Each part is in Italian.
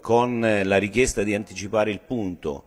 Con eh, la richiesta di anticipare il punto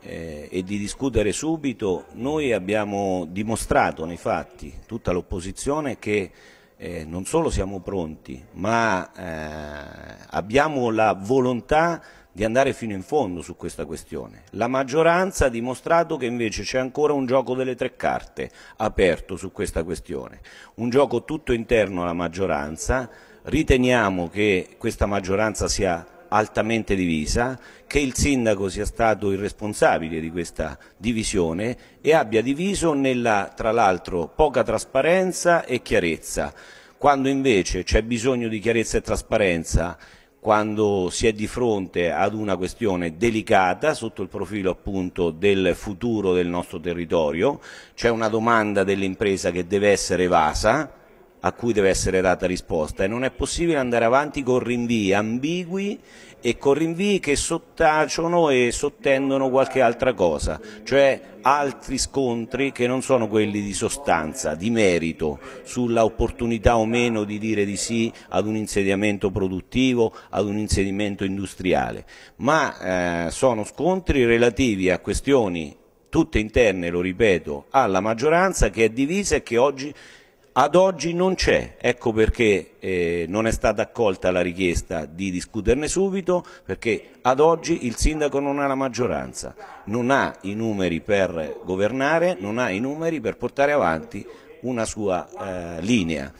eh, e di discutere subito, noi abbiamo dimostrato nei fatti, tutta l'opposizione, che eh, non solo siamo pronti, ma eh, abbiamo la volontà di andare fino in fondo su questa questione. La maggioranza ha dimostrato che invece c'è ancora un gioco delle tre carte aperto su questa questione, un gioco tutto interno alla maggioranza, riteniamo che questa maggioranza sia altamente divisa, che il sindaco sia stato il responsabile di questa divisione e abbia diviso nella, tra l'altro, poca trasparenza e chiarezza, quando invece c'è bisogno di chiarezza e trasparenza quando si è di fronte ad una questione delicata sotto il profilo appunto del futuro del nostro territorio, c'è una domanda dell'impresa che deve essere evasa, a cui deve essere data risposta e non è possibile andare avanti con rinvii ambigui e con rinvii che sottaciono e sottendono qualche altra cosa, cioè altri scontri che non sono quelli di sostanza, di merito, sulla opportunità o meno di dire di sì ad un insediamento produttivo, ad un insediamento industriale, ma eh, sono scontri relativi a questioni tutte interne, lo ripeto, alla maggioranza che è divisa e che oggi ad oggi non c'è, ecco perché eh, non è stata accolta la richiesta di discuterne subito, perché ad oggi il sindaco non ha la maggioranza, non ha i numeri per governare, non ha i numeri per portare avanti una sua eh, linea.